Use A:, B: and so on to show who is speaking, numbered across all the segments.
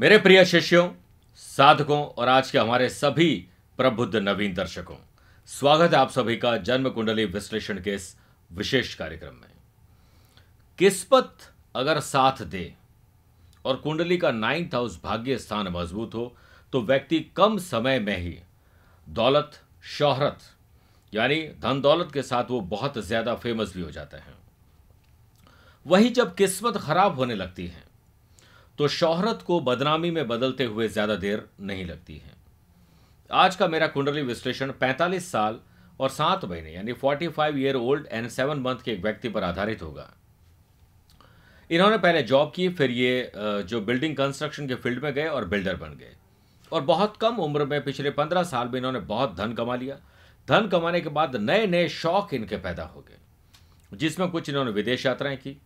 A: मेरे प्रिय शिष्यों साधकों और आज के हमारे सभी प्रबुद्ध नवीन दर्शकों स्वागत है आप सभी का जन्म कुंडली विश्लेषण के इस विशेष कार्यक्रम में किस्मत अगर साथ दे और कुंडली का नाइन्थ हाउस भाग्य स्थान मजबूत हो तो व्यक्ति कम समय में ही दौलत शोहरत यानी धन दौलत के साथ वो बहुत ज़्यादा फेमस भी हो जाते हैं वही जब किस्मत खराब होने लगती है तो शोहरत को बदनामी में बदलते हुए ज़्यादा देर नहीं लगती है आज का मेरा कुंडली विश्लेषण 45 साल और सात महीने यानी 45 year old and seven month के एक व्यक्ति पर आधारित होगा इन्होंने पहले जॉब की फिर ये जो बिल्डिंग कंस्ट्रक्शन के फील्ड में गए और बिल्डर बन गए और बहुत कम उम्र में पिछले पंद्रह साल में इन्होंने बहुत धन कमा लिया धन कमाने के बाद नए नए शौक इनके पैदा हो गए जिसमें कुछ इन्होंने विदेश यात्राएं की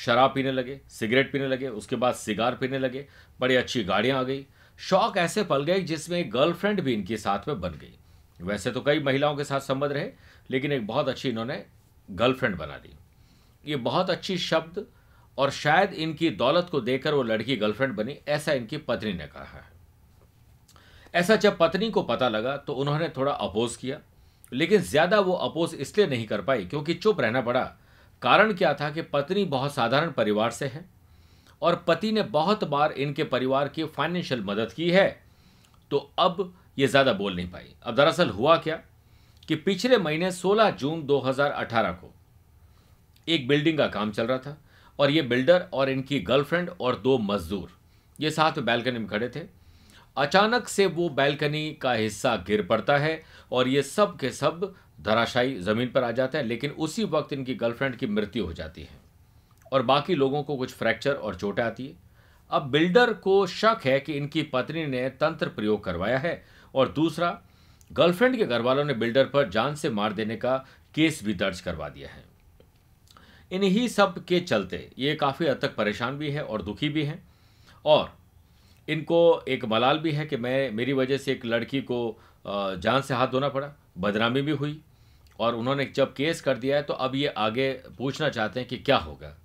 A: शराब पीने लगे सिगरेट पीने लगे उसके बाद सिगार पीने लगे बड़ी अच्छी गाड़ियाँ आ गई शौक ऐसे पल गए जिसमें एक गर्लफ्रेंड भी इनके साथ में बन गई वैसे तो कई महिलाओं के साथ संबंध रहे लेकिन एक बहुत अच्छी इन्होंने गर्लफ्रेंड बना दी ये बहुत अच्छी शब्द और शायद इनकी दौलत को देकर वो लड़की गर्लफ्रेंड बनी ऐसा इनकी पत्नी ने कहा है ऐसा जब पत्नी को पता लगा तो उन्होंने थोड़ा अपोज किया लेकिन ज़्यादा वो अपोज इसलिए नहीं कर पाई क्योंकि चुप रहना पड़ा कारण क्या था कि पत्नी बहुत साधारण परिवार से है और पति ने बहुत बार इनके परिवार की फाइनेंशियल मदद की है तो अब ये ज़्यादा बोल नहीं पाई अब दरअसल हुआ क्या कि पिछले महीने 16 जून 2018 को एक बिल्डिंग का काम चल रहा था और ये बिल्डर और इनकी गर्लफ्रेंड और दो मजदूर ये साथ में बैल्कनी में खड़े थे अचानक से वो बैल्कनी का हिस्सा गिर पड़ता है और ये सब के सब धराशायी ज़मीन पर आ जाते हैं लेकिन उसी वक्त इनकी गर्लफ्रेंड की मृत्यु हो जाती है और बाकी लोगों को कुछ फ्रैक्चर और चोटें आती है अब बिल्डर को शक है कि इनकी पत्नी ने तंत्र प्रयोग करवाया है और दूसरा गर्लफ्रेंड के घर वालों ने बिल्डर पर जान से मार देने का केस भी दर्ज करवा दिया है इन्हीं सब के चलते ये काफ़ी हद तक परेशान भी है और दुखी भी हैं और इनको एक मलाल भी है कि मैं मेरी वजह से एक लड़की को जान से हाथ धोना पड़ा बदनामी भी हुई और उन्होंने जब केस कर दिया है तो अब ये आगे पूछना चाहते हैं कि क्या होगा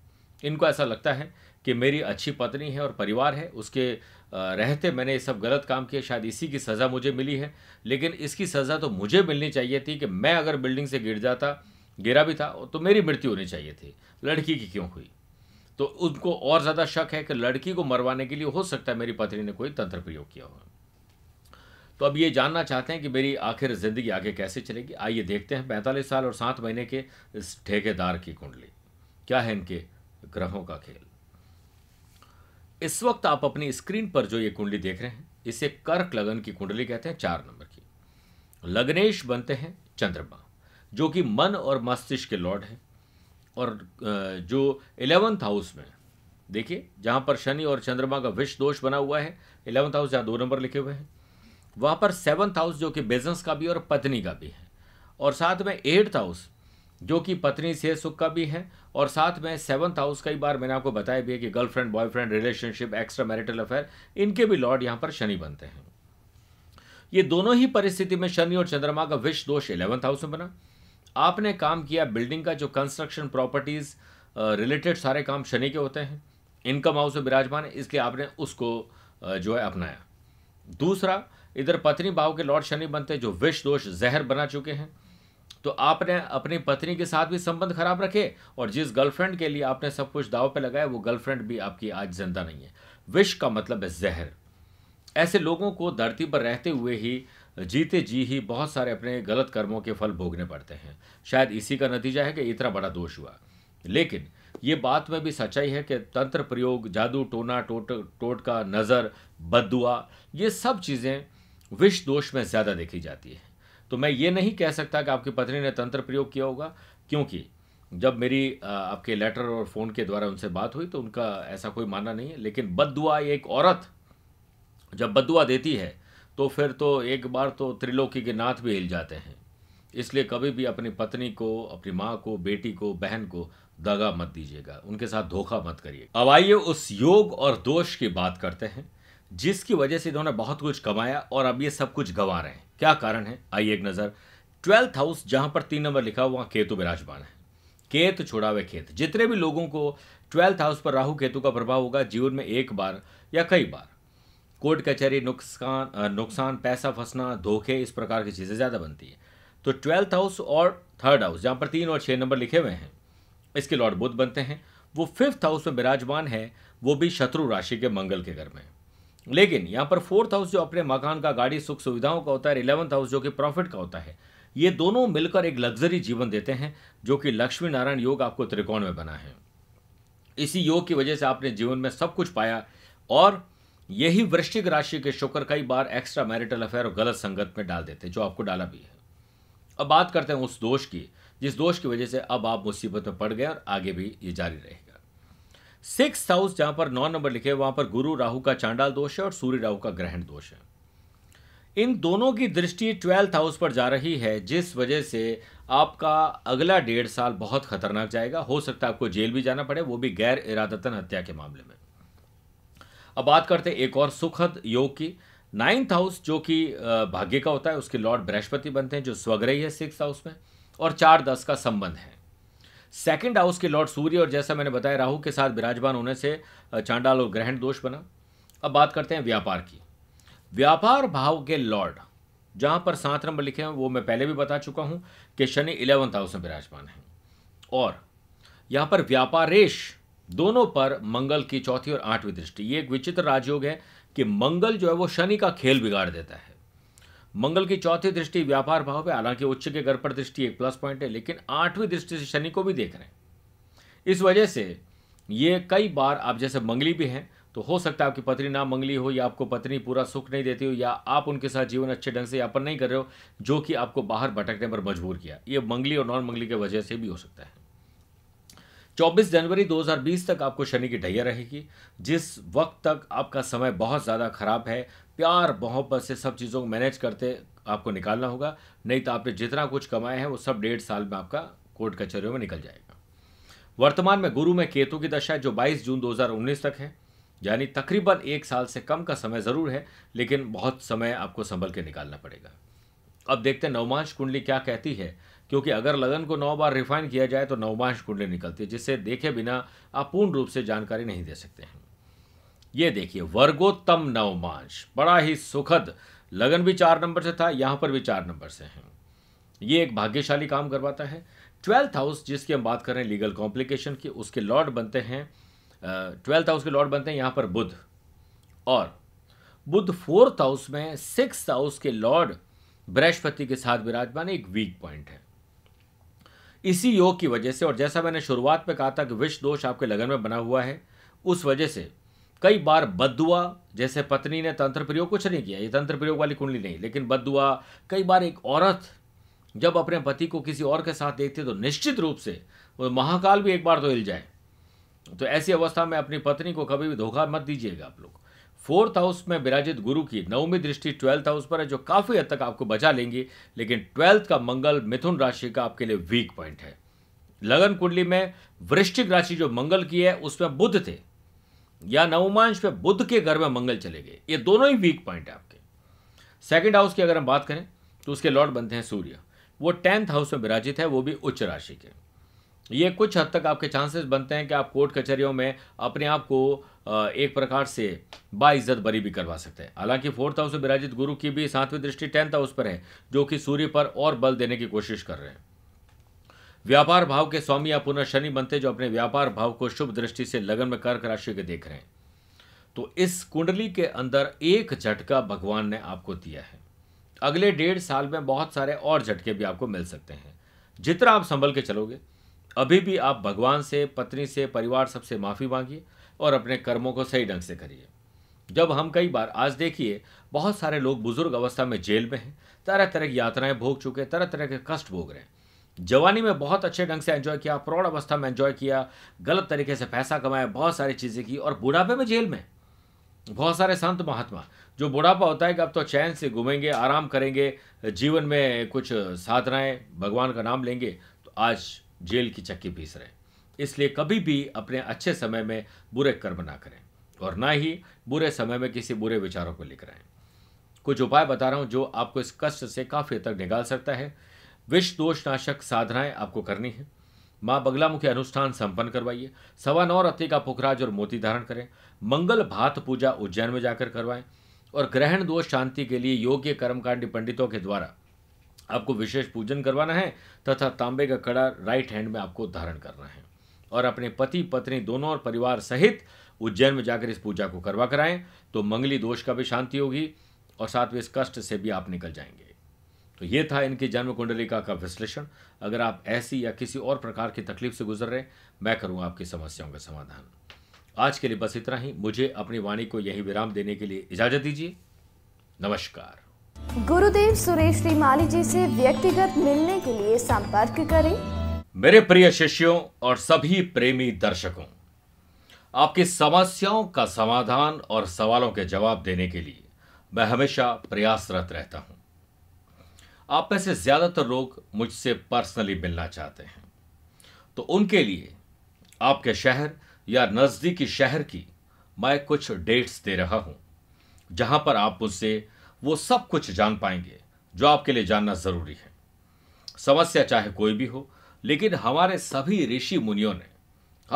A: इनको ऐसा लगता है कि मेरी अच्छी पत्नी है और परिवार है उसके रहते मैंने ये सब गलत काम किए शायद इसी की सज़ा मुझे मिली है लेकिन इसकी सज़ा तो मुझे मिलनी चाहिए थी कि मैं अगर बिल्डिंग से गिर जाता गिरा भी था तो मेरी मृत्यु होनी चाहिए थी लड़की की क्यों हुई तो उनको और ज़्यादा शक है कि लड़की को मरवाने के लिए हो सकता है मेरी पत्नी ने कोई तंत्र प्रयोग किया हो तो अब ये जानना चाहते हैं कि मेरी आखिर ज़िंदगी आगे कैसे चलेगी आइए देखते हैं पैंतालीस साल और सात महीने के इस ठेकेदार की कुंडली क्या है इनके ग्रहों का खेल इस वक्त आप अपनी स्क्रीन पर जो ये कुंडली देख रहे हैं इसे कर्क लगन की कुंडली कहते हैं चार नंबर की लग्नेश बनते हैं चंद्रमा जो कि मन और मस्तिष्क के लॉर्ड हैं और जो इलेवंथ हाउस में देखिए जहां पर शनि और चंद्रमा का विष दोष बना हुआ है इलेवंथ हाउस जहाँ दो नंबर लिखे हुए हैं वहाँ पर सेवन्थ हाउस जो कि बिजनेस का भी और पत्नी का भी है और साथ में एट्थ हाउस जो कि पत्नी से सुख का भी है और साथ में सेवन्थ हाउस कई बार मैंने आपको बताया भी है कि girlfriend boyfriend relationship extra marital affair इनके भी लॉर्ड यहाँ पर शनि बनते हैं ये दोनों ही परिस्थिति में शनि और चंद्रमा का विष दोष इलेवंथ हाउस में बना आपने काम किया बिल्डिंग का जो कंस्ट्रक्शन प्रॉपर्टीज़ रिलेटेड सारे काम शनि के होते हैं इनकम हाउस में विराजमान है इसलिए आपने उसको जो है अपनाया दूसरा इधर पत्नी भाव के लॉर्ड शनि बनते जो विष दोष जहर बना चुके हैं तो आपने अपनी पत्नी के साथ भी संबंध खराब रखे और जिस गर्लफ्रेंड के लिए आपने सब कुछ दाव पे लगाया वो गर्लफ्रेंड भी आपकी आज जिंदा नहीं है विष का मतलब है जहर ऐसे लोगों को धरती पर रहते हुए ही जीते जी ही बहुत सारे अपने गलत कर्मों के फल भोगने पड़ते हैं शायद इसी का नतीजा है कि इतना बड़ा दोष हुआ लेकिन ये बात में भी सच्चाई है कि तंत्र प्रयोग जादू टोना टोट टोटका नज़र बदुआ ये सब चीज़ें विष दोष में ज़्यादा देखी जाती है तो मैं ये नहीं कह सकता कि आपकी पत्नी ने तंत्र प्रयोग किया होगा क्योंकि जब मेरी आपके लेटर और फ़ोन के द्वारा उनसे बात हुई तो उनका ऐसा कोई मानना नहीं है लेकिन बदुआ एक औरत जब बदुआ देती है तो फिर तो एक बार तो त्रिलोकी के नाथ भी हिल जाते हैं इसलिए कभी भी अपनी पत्नी को अपनी माँ को बेटी को बहन को दगा मत दीजिएगा उनके साथ धोखा मत करिए अब आइए उस योग और दोष की बात करते हैं जिसकी वजह से इन्होंने बहुत कुछ कमाया और अब ये सब कुछ गंवा रहे हैं क्या कारण है आइए एक नज़र ट्वेल्थ हाउस जहां पर तीन नंबर लिखा हुआ केतु विराजमान है केत छोड़ा हुआ खेत जितने भी लोगों को ट्वेल्थ हाउस पर राहु केतु का प्रभाव होगा जीवन में एक बार या कई बार कोर्ट कचहरी नुकसान नुकसान पैसा फंसना धोखे इस प्रकार की चीज़ें ज़्यादा बनती है तो ट्वेल्थ हाउस और थर्ड हाउस जहाँ पर तीन और छः नंबर लिखे हुए हैं इसके लॉर्ड बुद्ध बनते हैं वो फिफ्थ हाउस में विराजमान है वो भी शत्रु राशि के मंगल के घर में लेकिन यहाँ पर फोर्थ हाउस जो अपने मकान का गाड़ी सुख सुविधाओं का होता है इलेवंथ हाउस जो कि प्रॉफिट का होता है ये दोनों मिलकर एक लग्जरी जीवन देते हैं जो कि लक्ष्मी नारायण योग आपको त्रिकोण में बना है इसी योग की वजह से आपने जीवन में सब कुछ पाया और यही वृश्चिक राशि के शुक्र कई बार एक्स्ट्रा मैरिटल अफेयर और गलत संगत में डाल देते हैं जो आपको डाला भी है अब बात करते हैं उस दोष की जिस दोष की वजह से अब आप मुसीबत में पड़ गए और आगे भी ये जारी रहे सिक्स हाउस जहां पर नौ नंबर लिखे वहां पर गुरु राहु का चांडाल दोष है और सूर्य राहु का ग्रहण दोष है इन दोनों की दृष्टि ट्वेल्थ हाउस पर जा रही है जिस वजह से आपका अगला डेढ़ साल बहुत खतरनाक जाएगा हो सकता है आपको जेल भी जाना पड़े वो भी गैर इरादतन हत्या के मामले में अब बात करते हैं एक और सुखद योग की नाइन्थ हाउस जो कि भाग्य का होता है उसके लॉर्ड बृहस्पति बनते हैं जो स्वग्रही है सिक्स हाउस में और चार दस का संबंध है सेकंड हाउस के लॉर्ड सूर्य और जैसा मैंने बताया राहु के साथ विराजमान होने से चांडाल और ग्रहण दोष बना अब बात करते हैं व्यापार की व्यापार भाव के लॉर्ड जहां पर सात नंबर लिखे हैं वो मैं पहले भी बता चुका हूं कि शनि इलेवंथ हाउस में विराजमान है और यहां पर व्यापारेश दोनों पर मंगल की चौथी और आठवीं दृष्टि ये एक विचित्र राजयोग है कि मंगल जो है वो शनि का खेल बिगाड़ देता है मंगल की चौथी दृष्टि व्यापार भाव पे हालांकि उच्च के घर पर दृष्टि एक प्लस पॉइंट है लेकिन आठवीं दृष्टि से शनि को भी देख रहे हैं इस वजह से ये कई बार आप जैसे मंगली भी हैं तो हो सकता है आपकी पत्नी ना मंगली हो या आपको पत्नी पूरा सुख नहीं देती हो या आप उनके साथ जीवन अच्छे ढंग से यापन नहीं कर रहे हो जो कि आपको बाहर भटकने पर मजबूर किया ये मंगली और नॉन मंगली की वजह से भी हो सकता है 24 जनवरी 2020 तक आपको शनि की ढैया रहेगी जिस वक्त तक आपका समय बहुत ज़्यादा खराब है प्यार मोहब्बत से सब चीज़ों को मैनेज करते आपको निकालना होगा नहीं तो आपने जितना कुछ कमाया है वो सब डेढ़ साल में आपका कोर्ट कचहरियों में निकल जाएगा वर्तमान में गुरु में केतु की दशा जो 22 जून 2019 तक है यानी तकरीबन एक साल से कम का समय ज़रूर है लेकिन बहुत समय आपको संभल के निकालना पड़ेगा अब देखते हैं नवमांश कुंडली क्या कहती है क्योंकि अगर लगन को नौ बार रिफाइन किया जाए तो नवमांश कुंडली निकलती है जिससे देखे बिना आप पूर्ण रूप से जानकारी नहीं दे सकते हैं ये देखिए वर्गोत्तम नवमांश बड़ा ही सुखद लगन भी चार नंबर से था यहाँ पर भी चार नंबर से है ये एक भाग्यशाली काम करवाता है ट्वेल्थ हाउस जिसकी हम बात कर रहे हैं लीगल कॉम्प्लिकेशन की उसके लॉर्ड बनते हैं ट्वेल्थ हाउस के लॉर्ड बनते हैं यहाँ पर बुध और बुध फोर्थ हाउस में सिक्स हाउस के लॉर्ड बृहस्पति के साथ विराजमान एक वीक पॉइंट है इसी योग की वजह से और जैसा मैंने शुरुआत में कहा था कि विष दोष आपके लगन में बना हुआ है उस वजह से कई बार बदुआ जैसे पत्नी ने तंत्र प्रयोग कुछ नहीं किया ये तंत्र प्रयोग वाली कुंडली नहीं लेकिन बदुआ कई बार एक औरत जब अपने पति को किसी और के साथ देखती है तो निश्चित रूप से वो महाकाल भी एक बार तो हिल जाए तो ऐसी अवस्था में अपनी पत्नी को कभी भी धोखा मत दीजिएगा आप लोग फोर्थ हाउस में विराजित गुरु की नवमी दृष्टि ट्वेल्थ हाउस पर है जो काफ़ी हद तक आपको बचा लेंगी लेकिन ट्वेल्थ का मंगल मिथुन राशि का आपके लिए वीक पॉइंट है लगन कुंडली में वृश्चिक राशि जो मंगल की है उसमें बुद्ध थे या नवमांश पे बुद्ध के घर में मंगल चले गए ये दोनों ही वीक पॉइंट है आपके सेकंड हाउस की अगर हम बात करें तो उसके लॉर्ड बनते हैं सूर्य वो टेंथ हाउस में विराजित है वो भी उच्च राशि के ये कुछ हद तक आपके चांसेस बनते हैं कि आप कोर्ट कचहरियों में अपने आप को एक प्रकार से बाइज्जत बरी भी करवा सकते हैं हालांकि फोर्थ हाउस में विराजित गुरु की भी सातवीं दृष्टि टेंथ हाउस पर है जो कि सूर्य पर और बल देने की कोशिश कर रहे हैं व्यापार भाव के स्वामी या पुनः शनि बनते जो अपने व्यापार भाव को शुभ दृष्टि से लगन में कर्क राशि के देख रहे हैं तो इस कुंडली के अंदर एक झटका भगवान ने आपको दिया है अगले डेढ़ साल में बहुत सारे और झटके भी आपको मिल सकते हैं जितना आप संभल के चलोगे अभी भी आप भगवान से पत्नी से परिवार सबसे माफ़ी मांगिए और अपने कर्मों को सही ढंग से करिए जब हम कई बार आज देखिए बहुत सारे लोग बुजुर्ग अवस्था में जेल में हैं तरह तरह की यात्राएं भोग चुके तरह तरह के कष्ट भोग रहे हैं जवानी में बहुत अच्छे ढंग से एंजॉय किया प्रौढ़ अवस्था में एंजॉय किया गलत तरीके से पैसा कमाया बहुत सारी चीज़ें की और बुढ़ापे में जेल में बहुत सारे संत महात्मा जो बुढ़ापा होता है कि अब तो चैन से घूमेंगे आराम करेंगे जीवन में कुछ साधनाएं भगवान का नाम लेंगे तो आज जेल की चक्की पीस रहे इसलिए कभी भी अपने अच्छे समय में बुरे कर्म ना करें और ना ही बुरे समय में किसी बुरे विचारों को लेकर आए कुछ उपाय बता रहा हूँ जो आपको इस कष्ट से काफ़ी तक निकाल सकता है विष दोषनाशक साधनाएं आपको करनी है माँ बगलामुखी अनुष्ठान संपन्न करवाइए सवा नौ रत्ती का पुखराज और मोती धारण करें मंगल भात पूजा उज्जैन में जाकर करवाएं और ग्रहण दोष शांति के लिए योग्य कर्मकांडी पंडितों के द्वारा आपको विशेष पूजन करवाना है तथा तांबे का कड़ा राइट हैंड में आपको धारण करना है और अपने पति पत्नी दोनों और परिवार सहित उज्जैन में जाकर इस पूजा को करवा कराएं तो मंगली दोष का भी शांति होगी और साथ में इस कष्ट से भी आप निकल जाएंगे तो ये था इनकी जन्म कुंडली का विश्लेषण अगर आप ऐसी या किसी और प्रकार की तकलीफ से गुजर रहे मैं करूँगा आपकी समस्याओं का समाधान आज के लिए बस इतना ही मुझे अपनी वाणी को यही विराम देने के लिए इजाजत दीजिए नमस्कार
B: गुरुदेव सुरेश माली जी से व्यक्तिगत मिलने के लिए संपर्क करें
A: मेरे प्रिय शिष्यों और सभी प्रेमी दर्शकों आपकी समस्याओं का समाधान और सवालों के जवाब देने के लिए मैं हमेशा प्रयासरत रहता हूं आप में से ज़्यादातर लोग मुझसे पर्सनली मिलना चाहते हैं तो उनके लिए आपके शहर या नज़दीकी शहर की मैं कुछ डेट्स दे रहा हूं जहां पर आप मुझसे वो सब कुछ जान पाएंगे जो आपके लिए जानना ज़रूरी है समस्या चाहे कोई भी हो लेकिन हमारे सभी ऋषि मुनियों ने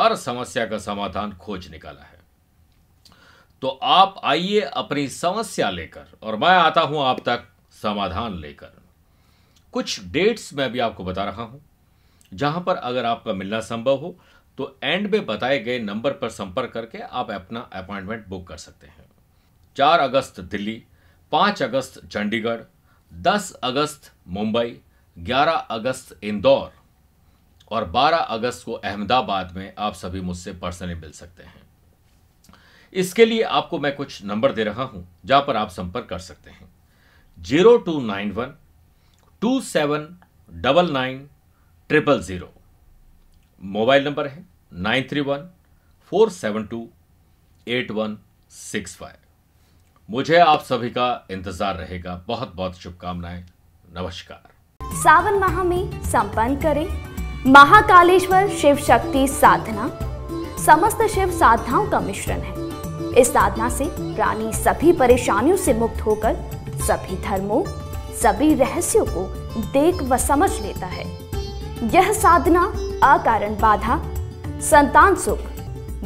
A: हर समस्या का समाधान खोज निकाला है तो आप आइए अपनी समस्या लेकर और मैं आता हूं आप तक समाधान लेकर कुछ डेट्स मैं भी आपको बता रहा हूं जहां पर अगर आपका मिलना संभव हो तो एंड में बताए गए नंबर पर संपर्क करके आप अपना अपॉइंटमेंट बुक कर सकते हैं चार अगस्त दिल्ली पांच अगस्त चंडीगढ़ दस अगस्त मुंबई ग्यारह अगस्त इंदौर और बारह अगस्त को अहमदाबाद में आप सभी मुझसे पर्सनली मिल सकते हैं इसके लिए आपको मैं कुछ नंबर दे रहा हूं जहां पर आप संपर्क कर सकते हैं zero two nine one two seven double nine triple zero mobile number है nine three one four seven two eight one six five मुझे आप सभी का इंतजार रहेगा बहुत बहुत शुभकामनाएं नमस्कार
B: सावन माह में संपन्न करें महाकालेश्वर शिव शक्ति साधना समस्त शिव साधनाओं का मिश्रण है इस साधना से प्राणी सभी परेशानियों से मुक्त होकर सभी धर्मों सभी रहस्यों को देख व समझ लेता है यह साधना अकारण बाधा संतान सुख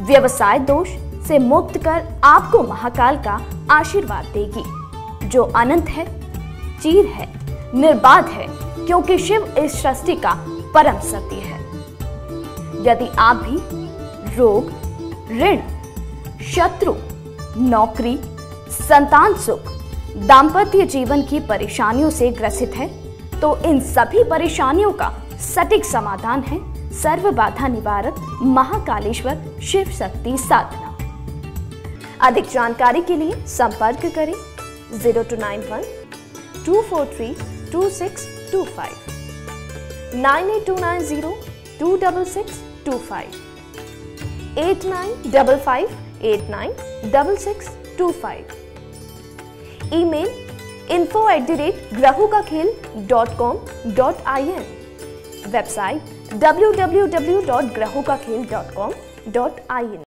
B: व्यवसाय दोष से मुक्त कर आपको महाकाल का आशीर्वाद देगी जो अनंत है चीर है निर्बाध है क्योंकि शिव इस सृष्टि का परम सत्य है यदि आप भी रोग ऋण शत्रु नौकरी संतान सुख दाम्पत्य जीवन की परेशानियों से ग्रसित है तो इन सभी परेशानियों का सटीक समाधान है सर्व बाधा निवारक महाकालेश्वर शिव शक्ति साधना अधिक जानकारी के लिए संपर्क करें zero two nine one two four three two six two five nine eight two nine zero two double six two five eight nine double five eight nine double six two five email info at the rate ग्राहू का खेल dot com dot I N website W W W dot ग्राहू का खेल dot com dot I N